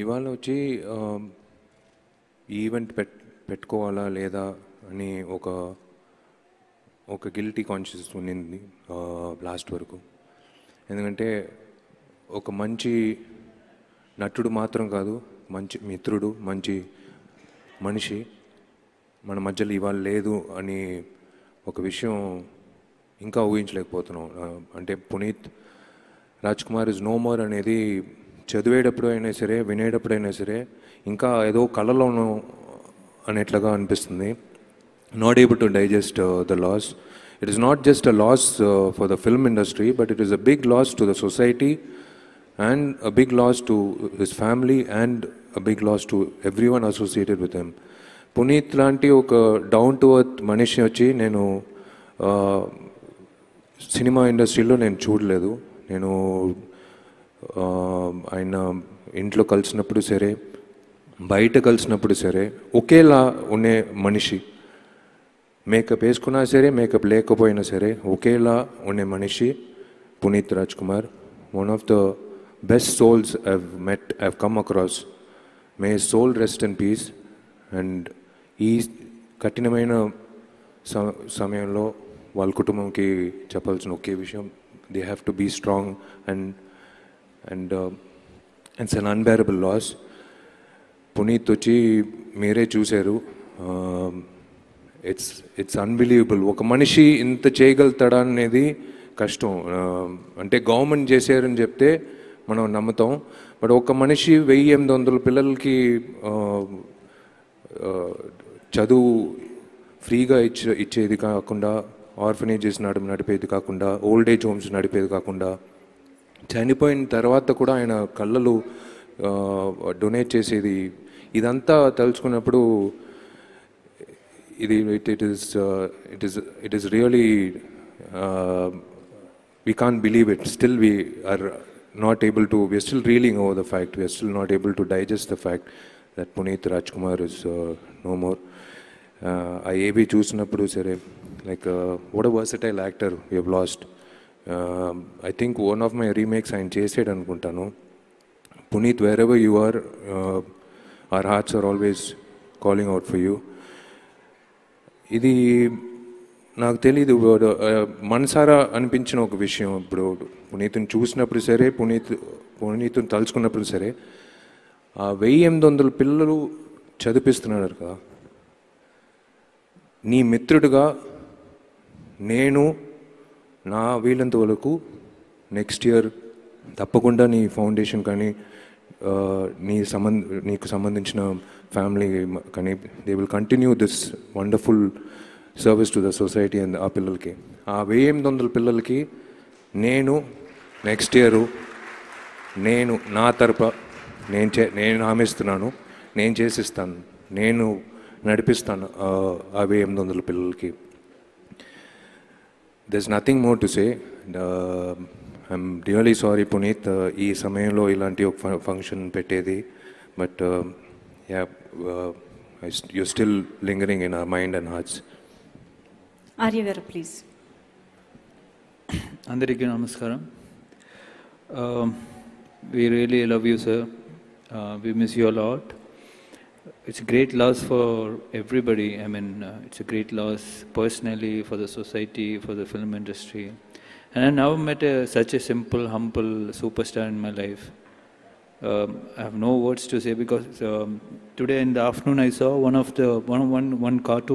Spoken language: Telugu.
ఇవాళ వచ్చి ఈవెంట్ పెట్ పెట్టుకోవాలా లేదా అని ఒక ఒక గిల్టీ కాన్షియస్ ఉండింది లాస్ట్ వరకు ఎందుకంటే ఒక మంచి నటుడు మాత్రం కాదు మంచి మిత్రుడు మంచి మనిషి మన మధ్యలో ఇవాళ లేదు అని ఒక విషయం ఇంకా ఊహించలేకపోతున్నాం అంటే Puneeth Raj Kumar is no more అనేది చదివేటప్పుడు అయినా సరే వినేటప్పుడు అయినా సరే ఇంకా ఏదో కళలోను అనేట్లుగా అనిపిస్తుంది not able to digest the loss it is not just a loss for the film industry but it is a big loss to the society and a big loss to his family and a big loss to everyone associated with him Puneeth లాంటి ఒక డౌన్ టు అర్త్ మనిషి వచ్చి నేను సినిమా uh, ఇండస్ట్రీలో నేను చూడలేదు నేను ఆయన ఇంట్లో కలిసినప్పుడు సరే బయట కలిసినప్పుడు సరే ఒకేలా ఉండే మనిషి మేకప్ వేసుకున్నా సరే మేకప్ లేకపోయినా సరే ఒకేలా ఉండే మనిషి Puneeth Raj Kumar one of the best souls I've met I've come across may soul rest and peace and ఈ కఠినమైన సమయంలో వాళ్ళ కుటుంబంకి చెప్పాల్సిన ఒకే విషయం they have to be strong and and it's an unbearable loss Puneeth వచ్చి మీరే చూశారు ఇట్స్ ఇట్స్ అన్బిలీవబుల్ ఒక మనిషి ఇంత చేయగలుగుతాడా అనేది కష్టం um, అంటే గవర్నమెంట్ చేశారని చెప్తే మనం నమ్ముతాం బట్ ఒక మనిషి వెయ్యి ఎనిమిది వందల పిల్లలకి um, uh, చదువు ఫ్రీగా ఇచ్చే ఇచ్చేది కాకుండా ఆర్ఫనేజెస్ నడిపేది కాకుండా ఓల్డ్ ఏజ్ హోమ్స్ నడిపేది కాకుండా చనిపోయిన తర్వాత కూడా ఆయన కళ్ళలు డొనేట్ చేసేది ఇదంతా తలుచుకున్నప్పుడు ఇది it it is it is it is really we can believe it still we are not able to we still reeling over the fact we still not able to digest the fact that Puneeth Raj Kumar is no more ఆ ఏబీ చూసినప్పుడు సరే like what a versatile actor you have I think one of my remakes ఆయన చేసాడు అనుకుంటాను Puneeth wherever you are our hearts are always calling out for you ఇది నాకు తెలియదు uh, మనసారా అనిపించిన ఒక విషయం ఇప్పుడు పునీతుని చూసినప్పుడు సరే పునీత్ పునీతుని తలుచుకున్నప్పుడు సరే ఆ వెయ్యి ఎనిమిది వందల పిల్లలు చదివిస్తున్నారు కదా నీ మిత్రుడుగా నేను నా వీలంత వరకు నెక్స్ట్ ఇయర్ తప్పకుండా నీ ఫౌండేషన్ కానీ నీ సంబంధ నీకు సంబంధించిన ఫ్యామిలీ కానీ they will continue this wonderful service to the society and ఆ పిల్లలకి ఆ వెయ్యి ఎనిమిది వందల పిల్లలకి నేను నెక్స్ట్ ఇయరు నేను నా తరపు నేను చే నేను హామిస్తున్నాను నేను చేసిస్తాను నేను నడిపిస్తాను ఆ వెయ్యి ఎనిమిది వందల పిల్లలకి There's nothing more to say. I'm really sorry, Puneet. This time, lo ilanti ok function petedi, but uh, yeah, you uh, you're still lingering in our mind and hearts. Aryavara, please. Andariki namaskaram. Uh, we really love you, sir. Uh, we miss you a lot it's a great loss for everybody. I mean, uh, it's a great loss personally for the society, for the film industry. And I never met a, such a simple, humble superstar in my life. Um, I have no words to say because um, today in the afternoon I saw one of the one one one cartoon.